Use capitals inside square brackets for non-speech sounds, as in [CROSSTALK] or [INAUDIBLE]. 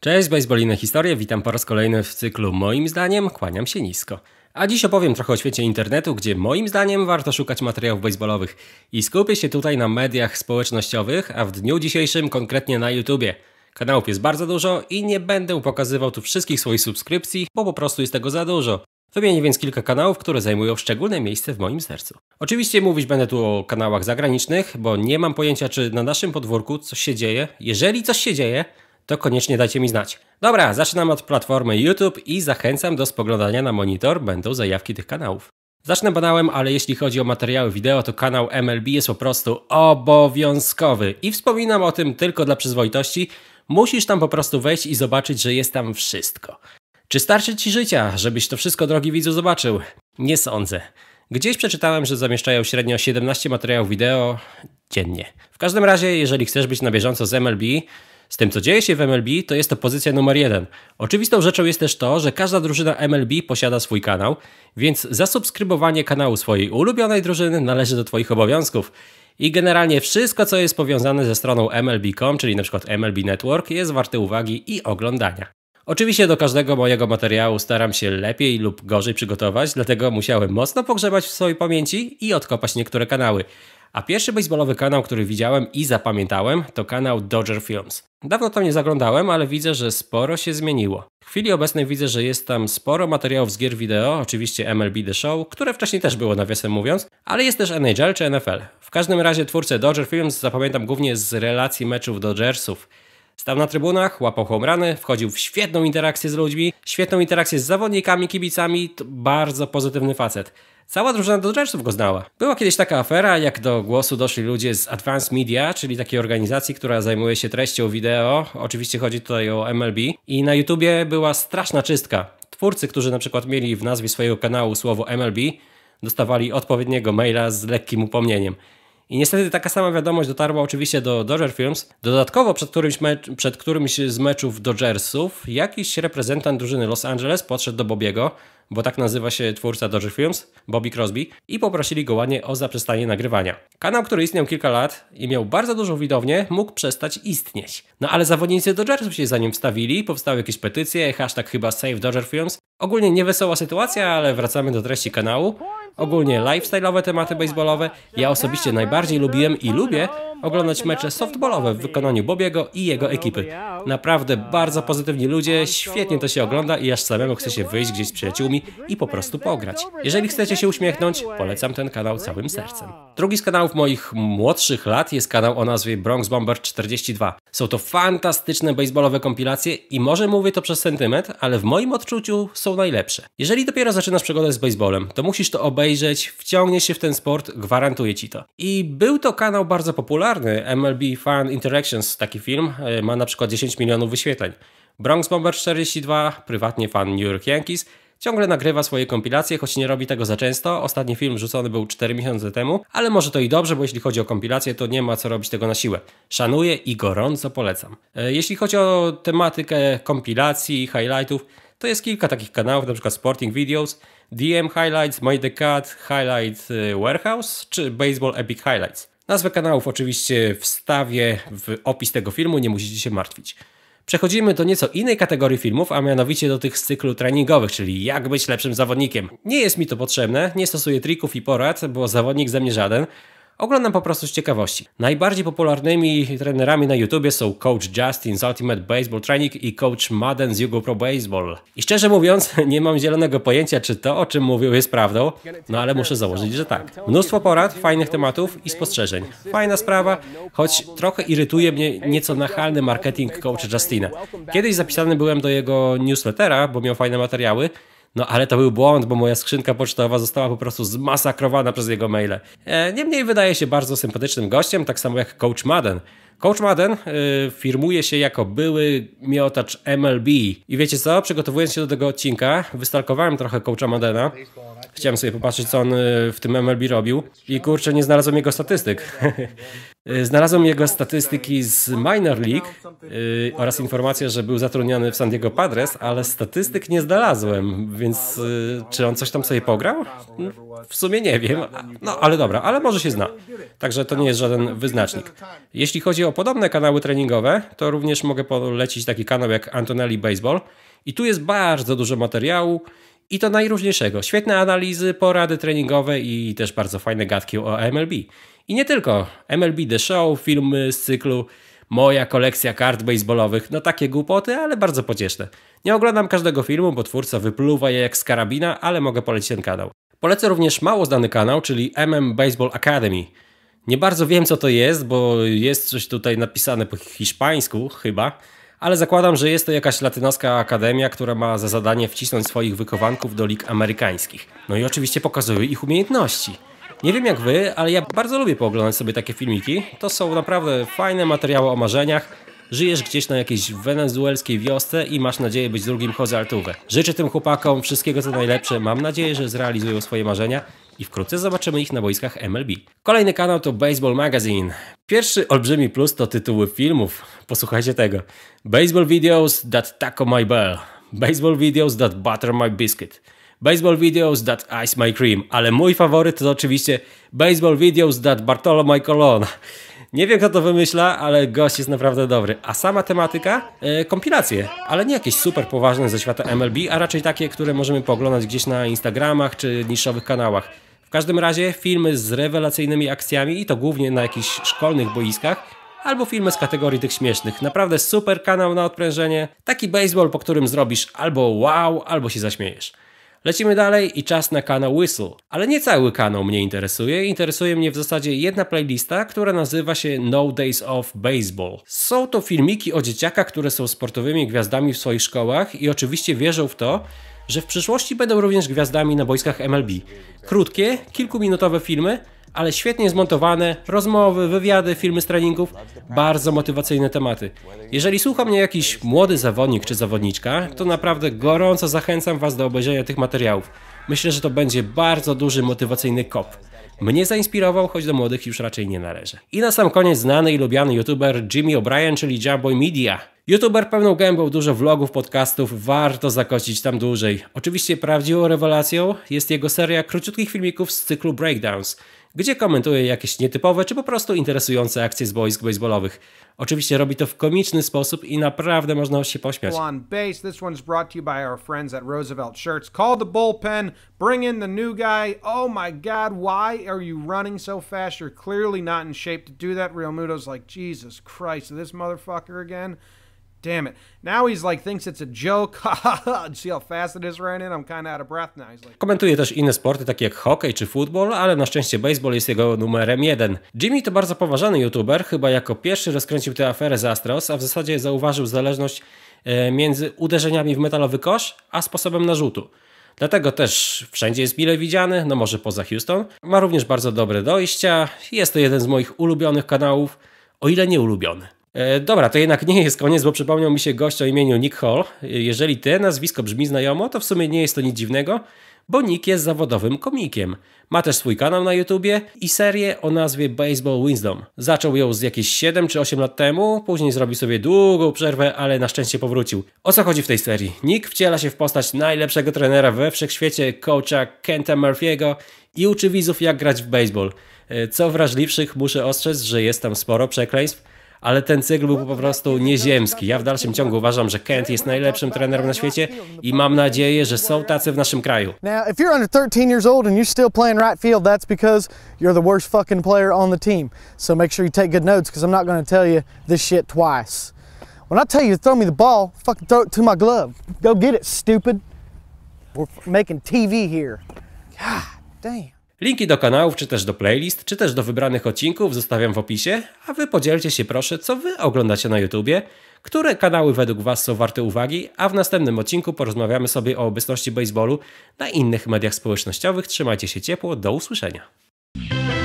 Cześć, baseballine historie, witam po raz kolejny w cyklu Moim zdaniem kłaniam się nisko. A dziś opowiem trochę o świecie internetu, gdzie moim zdaniem warto szukać materiałów baseballowych i skupię się tutaj na mediach społecznościowych, a w dniu dzisiejszym konkretnie na YouTubie. Kanałów jest bardzo dużo i nie będę pokazywał tu wszystkich swoich subskrypcji, bo po prostu jest tego za dużo. Wymienię więc kilka kanałów, które zajmują szczególne miejsce w moim sercu. Oczywiście mówić będę tu o kanałach zagranicznych, bo nie mam pojęcia, czy na naszym podwórku coś się dzieje. Jeżeli coś się dzieje, to koniecznie dajcie mi znać. Dobra, zaczynam od platformy YouTube i zachęcam do spoglądania na monitor, będą zajawki tych kanałów. Zacznę banałem, ale jeśli chodzi o materiały wideo, to kanał MLB jest po prostu obowiązkowy. I wspominam o tym tylko dla przyzwoitości. Musisz tam po prostu wejść i zobaczyć, że jest tam wszystko. Czy starczy ci życia, żebyś to wszystko, drogi widzu, zobaczył? Nie sądzę. Gdzieś przeczytałem, że zamieszczają średnio 17 materiałów wideo dziennie. W każdym razie, jeżeli chcesz być na bieżąco z MLB, z tym, co dzieje się w MLB, to jest to pozycja numer jeden. Oczywistą rzeczą jest też to, że każda drużyna MLB posiada swój kanał, więc zasubskrybowanie kanału swojej ulubionej drużyny należy do Twoich obowiązków. I generalnie wszystko, co jest powiązane ze stroną MLB.com, czyli np. MLB Network, jest warte uwagi i oglądania. Oczywiście do każdego mojego materiału staram się lepiej lub gorzej przygotować, dlatego musiałem mocno pogrzebać w swojej pamięci i odkopać niektóre kanały. A pierwszy baseballowy kanał, który widziałem i zapamiętałem, to kanał Dodger Films. Dawno tam nie zaglądałem, ale widzę, że sporo się zmieniło. W chwili obecnej widzę, że jest tam sporo materiałów z gier wideo, oczywiście MLB The Show, które wcześniej też było nawiasem mówiąc, ale jest też NHL czy NFL. W każdym razie twórcę Dodger Films zapamiętam głównie z relacji meczów Dodgersów. Stał na trybunach, łapał homrany, wchodził w świetną interakcję z ludźmi, świetną interakcję z zawodnikami, kibicami, to bardzo pozytywny facet. Cała drużyna Dodgersów go znała. Była kiedyś taka afera, jak do głosu doszli ludzie z Advanced Media, czyli takiej organizacji, która zajmuje się treścią wideo. Oczywiście chodzi tutaj o MLB. I na YouTubie była straszna czystka. Twórcy, którzy na przykład mieli w nazwie swojego kanału słowo MLB, dostawali odpowiedniego maila z lekkim upomnieniem. I niestety taka sama wiadomość dotarła oczywiście do Dodger Films. Dodatkowo przed którymś, mecz, przed którymś z meczów Dodgersów jakiś reprezentant drużyny Los Angeles podszedł do Bobiego, bo tak nazywa się twórca Dodger Films, Bobby Crosby, i poprosili go ładnie o zaprzestanie nagrywania. Kanał, który istniał kilka lat i miał bardzo dużą widownię, mógł przestać istnieć. No ale zawodnicy Dodgersów się za nim wstawili, powstały jakieś petycje, hashtag chyba Save Dodger Films. Ogólnie niewesoła sytuacja, ale wracamy do treści kanału. Ogólnie lifestyle'owe tematy baseballowe. Ja osobiście najbardziej lubiłem i lubię oglądać mecze softballowe w wykonaniu Bobiego i jego ekipy. Naprawdę bardzo pozytywni ludzie, świetnie to się ogląda i aż samemu chce się wyjść gdzieś z przyjaciółmi i po prostu pograć. Jeżeli chcecie się uśmiechnąć, polecam ten kanał całym sercem. Drugi z kanałów moich młodszych lat jest kanał o nazwie Bronx Bomber 42. Są to fantastyczne baseballowe kompilacje i może mówię to przez sentyment, ale w moim odczuciu są najlepsze. Jeżeli dopiero zaczynasz przygodę z baseballem, to musisz to obejrzeć obejrzeć, wciągnie się w ten sport, gwarantuję ci to. I był to kanał bardzo popularny, MLB Fan Interactions, taki film, e, ma na przykład 10 milionów wyświetleń. Bronx Bomber 42, prywatnie fan New York Yankees, Ciągle nagrywa swoje kompilacje, choć nie robi tego za często. Ostatni film rzucony był 4 miesiące temu, ale może to i dobrze, bo jeśli chodzi o kompilacje, to nie ma co robić tego na siłę. Szanuję i gorąco polecam. E, jeśli chodzi o tematykę kompilacji i highlightów, to jest kilka takich kanałów, na przykład Sporting Videos, DM Highlights, My The Cat, Highlight y, Warehouse czy Baseball Epic Highlights. Nazwę kanałów oczywiście wstawię w opis tego filmu, nie musicie się martwić. Przechodzimy do nieco innej kategorii filmów, a mianowicie do tych z cyklu treningowych, czyli jak być lepszym zawodnikiem. Nie jest mi to potrzebne, nie stosuję trików i porad, bo zawodnik ze mnie żaden, Oglądam po prostu z ciekawości. Najbardziej popularnymi trenerami na YouTubie są Coach Justin z Ultimate Baseball Training i Coach Madden z Yugo Pro Baseball. I szczerze mówiąc, [LAUGHS] nie mam zielonego pojęcia, czy to, o czym mówił, jest prawdą, no ale muszę założyć, że tak. Mnóstwo porad, fajnych tematów i spostrzeżeń. Fajna sprawa, choć trochę irytuje mnie nieco nachalny marketing Coach Justina. Kiedyś zapisany byłem do jego newslettera, bo miał fajne materiały, no ale to był błąd, bo moja skrzynka pocztowa została po prostu zmasakrowana przez jego maile. E, niemniej wydaje się bardzo sympatycznym gościem, tak samo jak Coach Madden. Coach Madden y, firmuje się jako były miotacz MLB. I wiecie co? Przygotowując się do tego odcinka, wystalkowałem trochę Coacha Maddena. Chciałem sobie popatrzeć, co on e, w tym MLB robił i kurczę, nie znalazłem jego statystyk. [LAUGHS] znalazłem jego statystyki z Minor League e, oraz informację, że był zatrudniony w San Diego Padres, ale statystyk nie znalazłem, więc e, czy on coś tam sobie pograł? No, w sumie nie wiem, no ale dobra, ale może się zna. Także to nie jest żaden wyznacznik. Jeśli chodzi o podobne kanały treningowe, to również mogę polecić taki kanał jak Antonelli Baseball. I tu jest bardzo dużo materiału i to najróżniejszego. Świetne analizy, porady treningowe i też bardzo fajne gadki o MLB. I nie tylko. MLB The Show, filmy z cyklu Moja kolekcja kart baseballowych. No takie głupoty, ale bardzo pocieszne. Nie oglądam każdego filmu, bo twórca wypluwa je jak z karabina, ale mogę polecić ten kanał. Polecę również mało znany kanał, czyli MM Baseball Academy. Nie bardzo wiem co to jest, bo jest coś tutaj napisane po hiszpańsku chyba ale zakładam, że jest to jakaś latynoska akademia, która ma za zadanie wcisnąć swoich wykowanków do lig amerykańskich. No i oczywiście pokazuje ich umiejętności. Nie wiem jak wy, ale ja bardzo lubię pooglądać sobie takie filmiki. To są naprawdę fajne materiały o marzeniach. Żyjesz gdzieś na jakiejś wenezuelskiej wiosce i masz nadzieję być drugim Jose Altuve. Życzę tym chłopakom wszystkiego co najlepsze. Mam nadzieję, że zrealizują swoje marzenia i wkrótce zobaczymy ich na boiskach MLB. Kolejny kanał to Baseball Magazine. Pierwszy olbrzymi plus to tytuły filmów. Posłuchajcie tego. Baseball videos that Taco my bell. Baseball videos that butter my biscuit. Baseball videos that ice my cream. Ale mój faworyt to oczywiście baseball videos that Bartolo my Colon. Nie wiem kto to wymyśla, ale gość jest naprawdę dobry. A sama tematyka? E, kompilacje, ale nie jakieś super poważne ze świata MLB, a raczej takie, które możemy pooglądać gdzieś na Instagramach czy niszowych kanałach. W każdym razie filmy z rewelacyjnymi akcjami i to głównie na jakichś szkolnych boiskach, albo filmy z kategorii tych śmiesznych. Naprawdę super kanał na odprężenie. Taki baseball, po którym zrobisz albo wow, albo się zaśmiejesz. Lecimy dalej i czas na kanał Whistle. Ale nie cały kanał mnie interesuje. Interesuje mnie w zasadzie jedna playlista, która nazywa się No Days of Baseball. Są to filmiki o dzieciakach, które są sportowymi gwiazdami w swoich szkołach i oczywiście wierzą w to, że w przyszłości będą również gwiazdami na boiskach MLB. Krótkie, kilkuminutowe filmy, ale świetnie zmontowane, rozmowy, wywiady, filmy z treningów, bardzo motywacyjne tematy. Jeżeli słucha mnie jakiś młody zawodnik czy zawodniczka, to naprawdę gorąco zachęcam Was do obejrzenia tych materiałów. Myślę, że to będzie bardzo duży motywacyjny kop. Mnie zainspirował, choć do młodych już raczej nie należy. I na sam koniec znany i lubiany youtuber Jimmy O'Brien, czyli Jaboy Media. YouTuber pełną gębą dużo vlogów, podcastów, warto zakościć tam dłużej. Oczywiście prawdziwą rewelacją jest jego seria króciutkich filmików z cyklu Breakdowns – gdzie komentuje jakieś nietypowe czy po prostu interesujące akcje z boisk baseballowych. Oczywiście robi to w komiczny sposób i naprawdę można się pośmiać. On base, this one's brought to you by our friends at Roosevelt Shirts. Call the bullpen, bring in the new guy. Oh my god, why are you running so fast? You're clearly not in shape to do that. Real like, Jesus Christ, this motherfucker again damn it. Now he's like thinks it's a joke. [LAUGHS] See how fast it is I'm kind of out of breath now. He's like... Komentuje też inne sporty takie jak hokej czy futbol, ale na szczęście baseball jest jego numerem jeden. Jimmy to bardzo poważany youtuber, chyba jako pierwszy rozkręcił tę aferę z Astros, a w zasadzie zauważył zależność e, między uderzeniami w metalowy kosz, a sposobem narzutu. Dlatego też wszędzie jest mile widziany, no może poza Houston. Ma również bardzo dobre dojścia, jest to jeden z moich ulubionych kanałów, o ile nie ulubiony. E, dobra, to jednak nie jest koniec, bo przypomniał mi się gość o imieniu Nick Hall. E, jeżeli te nazwisko brzmi znajomo, to w sumie nie jest to nic dziwnego, bo Nick jest zawodowym komikiem. Ma też swój kanał na YouTubie i serię o nazwie Baseball Wisdom. Zaczął ją z jakieś 7 czy 8 lat temu, później zrobił sobie długą przerwę, ale na szczęście powrócił. O co chodzi w tej serii? Nick wciela się w postać najlepszego trenera we wszechświecie, coacha Kenta Murphy'ego i uczy widzów jak grać w baseball. E, co wrażliwszych muszę ostrzec, że jest tam sporo przekleństw, ale ten cykl był po prostu nieziemski. Ja w dalszym ciągu uważam, że Kent jest najlepszym trenerem na świecie i mam nadzieję, że są tacy w naszym kraju. Now, if you're under 13 years old and you're still playing right field, that's because you're the worst fucking player on the team. So make sure you take good notes because I'm not going to tell you this shit twice. When I tell you to throw me the ball, fucking throw it to my glove. Go get it, stupid. We're making TV here. God damn. Linki do kanałów, czy też do playlist, czy też do wybranych odcinków zostawiam w opisie, a Wy podzielcie się proszę, co Wy oglądacie na YouTubie, które kanały według Was są warte uwagi, a w następnym odcinku porozmawiamy sobie o obecności baseballu na innych mediach społecznościowych. Trzymajcie się ciepło, do usłyszenia.